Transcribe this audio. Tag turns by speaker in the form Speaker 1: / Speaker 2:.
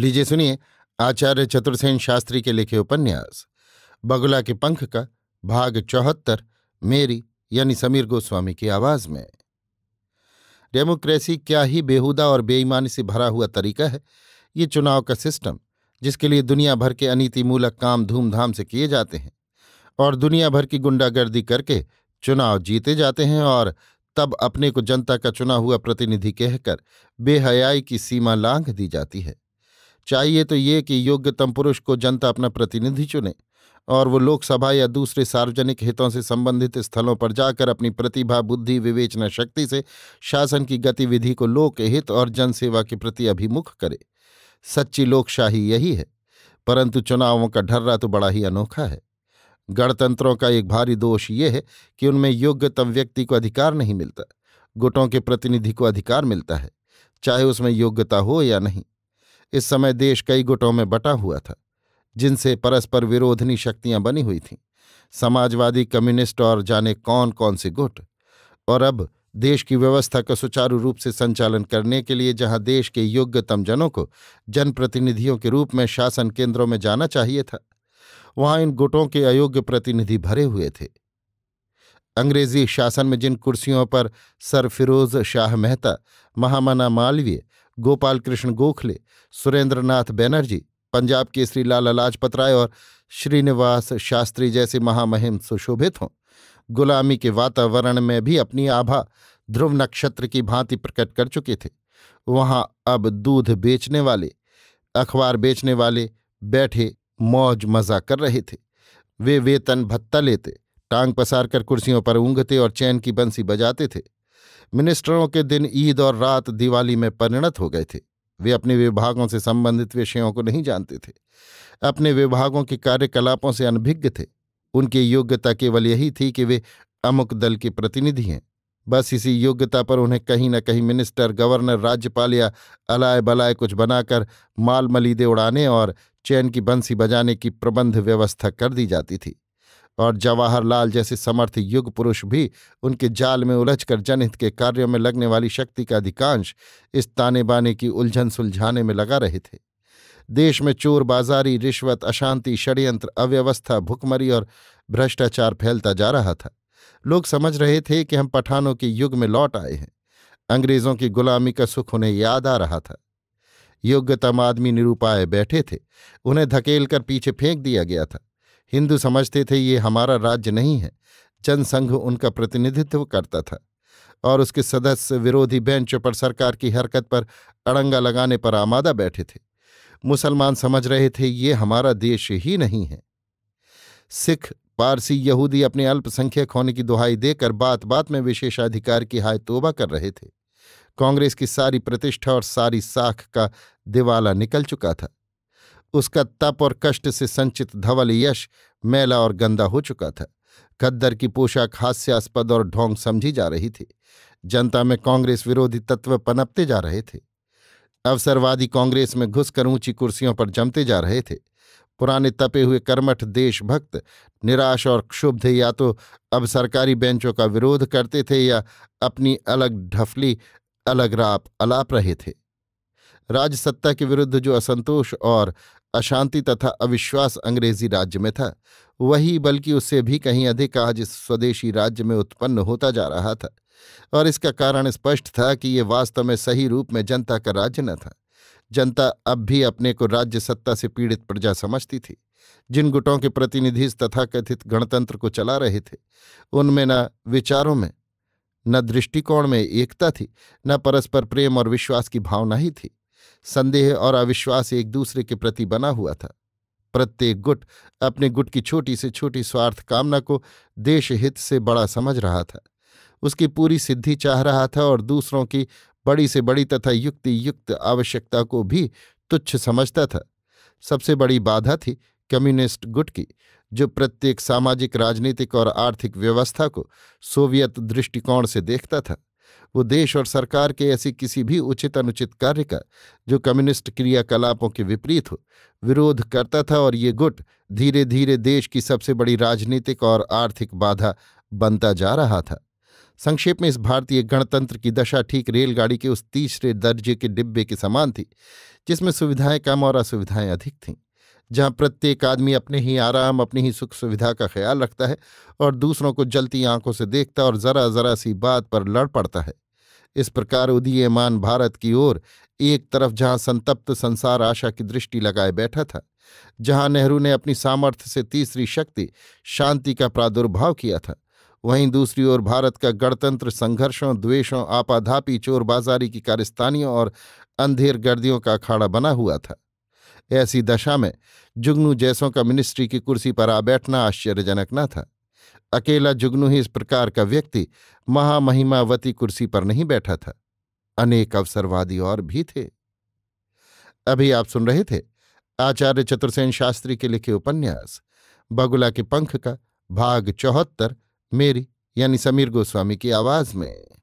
Speaker 1: लीजिए सुनिए आचार्य चतुर्सेन शास्त्री के लिखे उपन्यास बगुला के पंख का भाग चौहत्तर मेरी यानी समीर गोस्वामी की आवाज में डेमोक्रेसी क्या ही बेहुदा और बेईमानी से भरा हुआ तरीका है ये चुनाव का सिस्टम जिसके लिए दुनिया भर के मूलक काम धूमधाम से किए जाते हैं और दुनिया भर की गुंडागर्दी करके चुनाव जीते जाते हैं और तब अपने को जनता का चुना हुआ प्रतिनिधि कहकर बेहयाई की सीमा लांघ दी जाती है चाहिए तो ये कि योग्यतम पुरुष को जनता अपना प्रतिनिधि चुने और वो लोकसभा या दूसरे सार्वजनिक हितों से संबंधित स्थलों पर जाकर अपनी प्रतिभा बुद्धि विवेचना शक्ति से शासन की गतिविधि को लोकहित और जनसेवा के प्रति अभिमुख करे सच्ची लोकशाही यही है परंतु चुनावों का ढर्रा तो बड़ा ही अनोखा है गणतंत्रों का एक भारी दोष ये है कि उनमें योग्यतम व्यक्ति को अधिकार नहीं मिलता गुटों के प्रतिनिधि को अधिकार मिलता है चाहे उसमें योग्यता हो या नहीं इस समय देश कई गुटों में बटा हुआ था जिनसे परस्पर विरोधनी शक्तियां बनी हुई थीं समाजवादी कम्युनिस्ट और जाने कौन कौन से गुट और अब देश की व्यवस्था का सुचारू रूप से संचालन करने के लिए जहां देश के योग्यतम जनों को जनप्रतिनिधियों के रूप में शासन केंद्रों में जाना चाहिए था वहां इन गुटों के अयोग्य प्रतिनिधि भरे हुए थे अंग्रेजी शासन में जिन कुर्सियों पर सर फिरोज शाह मेहता महामना मालवीय गोपाल कृष्ण गोखले सुरेंद्रनाथ बैनर्जी पंजाब के श्री लाला लाजपत राय और श्रीनिवास शास्त्री जैसे महामहिम सुशोभित हों गुलामी के वातावरण में भी अपनी आभा ध्रुव नक्षत्र की भांति प्रकट कर चुके थे वहां अब दूध बेचने वाले अखबार बेचने वाले बैठे मौज मजा कर रहे थे वे वेतन भत्ता लेते टांग पसार कर कुर्सियों पर ऊँघते और चैन की बंसी बजाते थे मिनिस्टरों के दिन ईद और रात दिवाली में परिणत हो गए थे वे अपने विभागों से संबंधित विषयों को नहीं जानते थे अपने विभागों के कार्यकलापों से अनभिज्ञ थे उनकी योग्यता केवल यही थी कि वे अमुक दल के प्रतिनिधि हैं बस इसी योग्यता पर उन्हें कहीं न कहीं मिनिस्टर गवर्नर राज्यपाल या अलाय बलाय कुछ बनाकर माल मलीदे उड़ाने और चैन की बंसी बजाने की प्रबंध व्यवस्था कर दी जाती थी और जवाहरलाल जैसे समर्थ युग पुरुष भी उनके जाल में उलझकर जनहित के कार्यों में लगने वाली शक्ति का अधिकांश इस ताने बाने की उलझन सुलझाने में लगा रहे थे देश में चोर बाजारी रिश्वत अशांति षड्यंत्र अव्यवस्था भुखमरी और भ्रष्टाचार फैलता जा रहा था लोग समझ रहे थे कि हम पठानों के युग में लौट आए हैं अंग्रेजों की गुलामी का सुख उन्हें याद आ रहा था योग्यतम आदमी निरूपाय बैठे थे उन्हें धकेल कर पीछे फेंक दिया गया था हिंदू समझते थे ये हमारा राज्य नहीं है जनसंघ उनका प्रतिनिधित्व करता था और उसके सदस्य विरोधी बेंच पर सरकार की हरकत पर अड़ंगा लगाने पर आमादा बैठे थे मुसलमान समझ रहे थे ये हमारा देश ही नहीं है सिख पारसी यहूदी अपने अल्पसंख्यक होने की दुहाई देकर बात बात में विशेषाधिकार की हाय तोबा कर रहे थे कांग्रेस की सारी प्रतिष्ठा और सारी साख का दिवाला निकल चुका था उसका तप और कष्ट से संचित धवल यश मैला और गंदा हो चुका था गद्दर की पोशाक हास्यास्पद और ढोंग समझी जा रही थी जनता में कांग्रेस विरोधी तत्व पनपते जा रहे थे अवसरवादी कांग्रेस में घुसकर ऊंची कुर्सियों पर जमते जा रहे थे पुराने तपे हुए कर्मठ देशभक्त निराश और क्षुब्ध या तो अब सरकारी बेंचों का विरोध करते थे या अपनी अलग ढफली अलग राप अलाप रहे थे राजसत्ता के विरुद्ध जो असंतोष और अशांति तथा अविश्वास अंग्रेजी राज्य में था वही बल्कि उससे भी कहीं अधिक आज इस स्वदेशी राज्य में उत्पन्न होता जा रहा था और इसका कारण स्पष्ट था कि ये वास्तव में सही रूप में जनता का राज्य न था जनता अब भी अपने को राज्य सत्ता से पीड़ित प्रजा समझती थी जिन गुटों के प्रतिनिधि तथाकथित गणतंत्र को चला रहे थे उनमें न विचारों में न दृष्टिकोण में एकता थी न परस्पर प्रेम और विश्वास की भावना ही थी संदेह और अविश्वास एक दूसरे के प्रति बना हुआ था प्रत्येक गुट अपने गुट की छोटी से छोटी स्वार्थ कामना को देशहित से बड़ा समझ रहा था उसकी पूरी सिद्धि चाह रहा था और दूसरों की बड़ी से बड़ी तथा युक्ति युक्त आवश्यकता को भी तुच्छ समझता था सबसे बड़ी बाधा थी कम्युनिस्ट गुट की जो प्रत्येक सामाजिक राजनीतिक और आर्थिक व्यवस्था को सोवियत दृष्टिकोण से देखता था वो देश और सरकार के ऐसे किसी भी उचित अनुचित कार्य का जो कम्युनिस्ट क्रियाकलापों के विपरीत हो विरोध करता था और ये गुट धीरे धीरे देश की सबसे बड़ी राजनीतिक और आर्थिक बाधा बनता जा रहा था संक्षेप में इस भारतीय गणतंत्र की दशा ठीक रेलगाड़ी के उस तीसरे दर्जे के डिब्बे के समान थी जिसमें सुविधाएं कम और असुविधाएं अधिक थीं जहाँ प्रत्येक आदमी अपने ही आराम अपनी ही सुख सुविधा का ख्याल रखता है और दूसरों को जलती आंखों से देखता और जरा जरा सी बात पर लड़ पड़ता है इस प्रकार उदीयमान भारत की ओर एक तरफ जहाँ संतप्त संसार आशा की दृष्टि लगाए बैठा था जहाँ नेहरू ने अपनी सामर्थ्य से तीसरी शक्ति शांति का प्रादुर्भाव किया था वहीं दूसरी ओर भारत का गणतंत्र संघर्षों द्वेषों आपाधापी चोरबाजारी की कारिस्तानियों और अंधेर गर्दियों का अखाड़ा बना हुआ था ऐसी दशा में जुगनू जैसों का मिनिस्ट्री की कुर्सी पर आ बैठना आश्चर्यजनक न था अकेला जुगनू ही इस प्रकार का व्यक्ति महामहिमावती कुर्सी पर नहीं बैठा था अनेक अवसरवादी और भी थे अभी आप सुन रहे थे आचार्य चतुर्सेन शास्त्री के लिखे उपन्यास बगुला के पंख का भाग चौहत्तर मेरी यानी समीर गोस्वामी की आवाज में